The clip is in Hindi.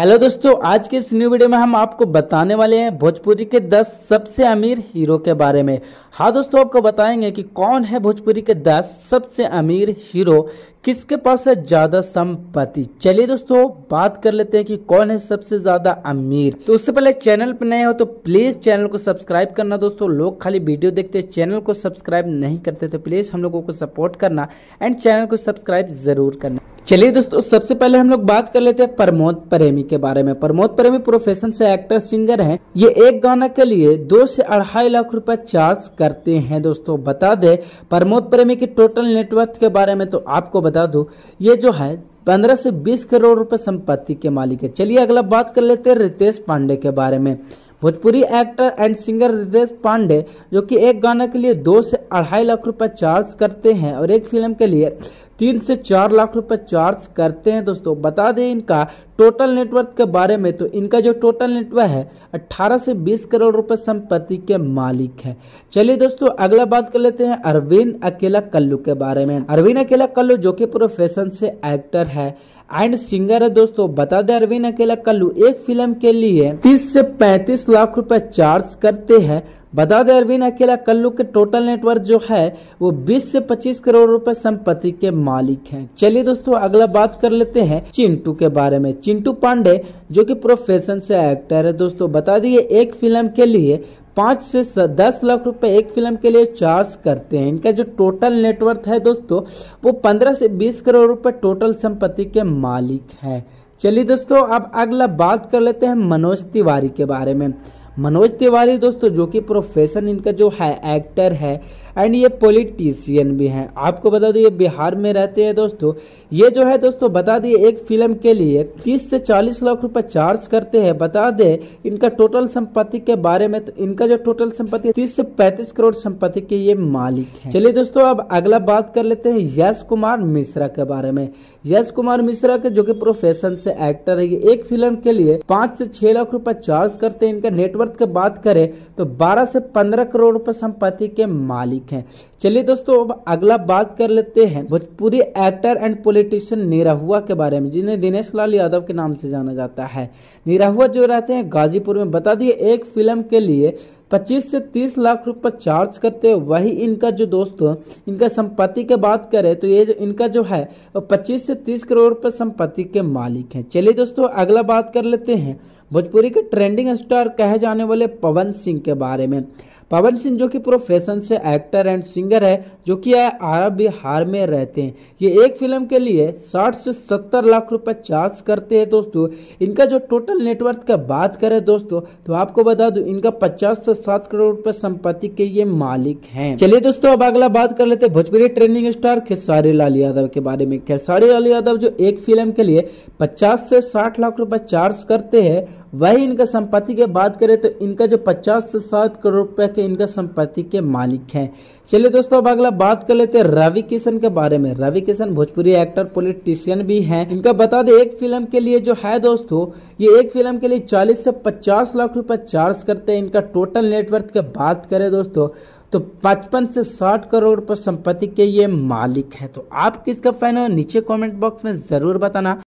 हेलो दोस्तों आज के इस न्यू वीडियो में हम आपको बताने वाले हैं भोजपुरी के 10 सबसे अमीर हीरो के बारे में हाँ दोस्तों आपको बताएंगे कि कौन है भोजपुरी के 10 सबसे अमीर हीरो किसके पास है ज्यादा संपत्ति चलिए दोस्तों बात कर लेते हैं कि कौन है सबसे ज्यादा अमीर तो उससे पहले चैनल पर नए हो तो प्लीज चैनल को सब्सक्राइब करना दोस्तों लोग खाली वीडियो देखते चैनल को सब्सक्राइब नहीं करते तो प्लीज हम लोगों को सपोर्ट करना एंड चैनल को सब्सक्राइब जरूर करना चलिए दोस्तों सबसे पहले हम लोग बात कर लेते हैं प्रमोद प्रेमी के बारे में प्रमोद प्रेमी प्रोफेशन से एक्टर सिंगर हैं ये एक गाना के लिए दो से अढ़ाई लाख रुपए चार्ज करते हैं दोस्तों बता दे प्रमोद प्रेमी की टोटल नेटवर्थ के बारे में तो आपको बता दूं ये जो है पंद्रह से बीस करोड़ रुपए संपत्ति के मालिक है चलिए अगला बात कर लेते हैं रितेश पांडे के बारे में Bhojpuri actor and singer Ritesh Pandey जो कि एक गाना के लिए दो से अढ़ाई लाख रुपए चार्ज करते हैं और एक फिल्म के लिए तीन से चार लाख रुपए चार्ज करते हैं दोस्तों बता दें इनका टोटल नेटवर्क के बारे में तो इनका जो टोटल नेटवर्क है 18 से 20 करोड़ रुपए संपत्ति के मालिक है चलिए दोस्तों अगला बात कर लेते हैं अरविंद अकेला कल्लू के बारे में अरविंद अकेला कल्लू जो कि प्रोफेशन से एक्टर है एंड सिंगर है दोस्तों बता दें अरविंद अकेला कल्लू एक फिल्म के लिए तीस से पैंतीस लाख रुपए चार्ज करते हैं बता दें अरविंद अकेला कल्लू के टोटल नेटवर्क जो है वो 20 से 25 करोड़ रुपए संपत्ति के मालिक हैं चलिए दोस्तों अगला बात कर लेते हैं चिंटू के बारे में चिंटू पांडे जो कि प्रोफेशन से एक्टर है दोस्तों बता दिए एक फिल्म के लिए पाँच से दस लाख रुपए एक फिल्म के लिए चार्ज करते हैं इनका जो टोटल नेटवर्थ है दोस्तों वो पंद्रह से बीस करोड़ रुपए टोटल संपत्ति के मालिक हैं चलिए दोस्तों अब अगला बात कर लेते हैं मनोज तिवारी के बारे में मनोज तिवारी दोस्तों जो कि प्रोफेशन इनका जो है एक्टर है एंड ये पॉलिटिशियन भी हैं आपको बता दो ये बिहार में रहते हैं दोस्तों ये जो है दोस्तों बता दिए एक फिल्म के लिए तीस से चालीस लाख रुपए चार्ज करते हैं बता दे इनका टोटल संपत्ति के बारे में तो इनका जो टोटल संपत्ति तीस से पैंतीस करोड़ संपत्ति के ये मालिक है चलिए दोस्तों अब अगला बात कर लेते हैं यश कुमार मिश्रा के बारे में यश कुमार मिश्रा के जो की प्रोफेशन से एक्टर है ये एक फिल्म के लिए पांच से छह लाख रूपये चार्ज करते हैं इनका नेटवर्क नेटवर्थ की बात करें तो 12 से 15 करोड़ रुपए संपत्ति के मालिक हैं चलिए दोस्तों अब अगला बात कर लेते हैं Bhojpuri actor and politician Nirahua के बारे में जिन्हें दिनेश लाल यादव के नाम से जाना जाता है निरहुआ जो रहते हैं गाजीपुर में बता दिए एक फिल्म के लिए 25 से 30 लाख रुपए चार्ज करते हैं वही इनका जो दोस्तों इनका संपत्ति के बात करें तो ये जो इनका जो है वो 25 से 30 करोड़ रुपए संपत्ति के मालिक हैं चलिए दोस्तों अगला बात कर लेते हैं भोजपुरी के ट्रेंडिंग स्टार कहे जाने वाले पवन सिंह के बारे में पवन सिंह जो कि प्रोफेशन से एक्टर एंड सिंगर है जो कि अरब बिहार में रहते हैं ये एक फिल्म के लिए साठ से सत्तर लाख रुपए चार्ज करते हैं दोस्तों इनका जो टोटल नेटवर्थ का बात करें दोस्तों तो आपको बता दूं इनका पचास से सात करोड़ रुपए संपत्ति के ये मालिक है चलिए दोस्तों अब अगला बात कर लेते भोजपुरी ट्रेनिंग स्टार खेसारी लाल यादव के बारे में खेसारी लाल यादव जो एक फिल्म के लिए पचास से साठ लाख रुपए चार्ज करते हैं वही इनका संपत्ति की बात करें तो इनका जो पचास से साठ करोड़ रुपए के इनका संपत्ति के मालिक हैं चलिए दोस्तों अब अगला बात कर लेते हैं रवि किशन के बारे में रवि किशन भोजपुरी एक्टर पॉलिटिशियन भी हैं इनका बता दें एक फिल्म के लिए जो है दोस्तों ये एक फिल्म के लिए चालीस से पचास लाख रुपए चार्ज करते हैं इनका टोटल नेटवर्थ की बात करें दोस्तों तो पचपन से साठ करोड़ रुपये संपत्ति के ये मालिक है तो आप किसका फैन हो नीचे कमेंट बॉक्स में ज़रूर बताना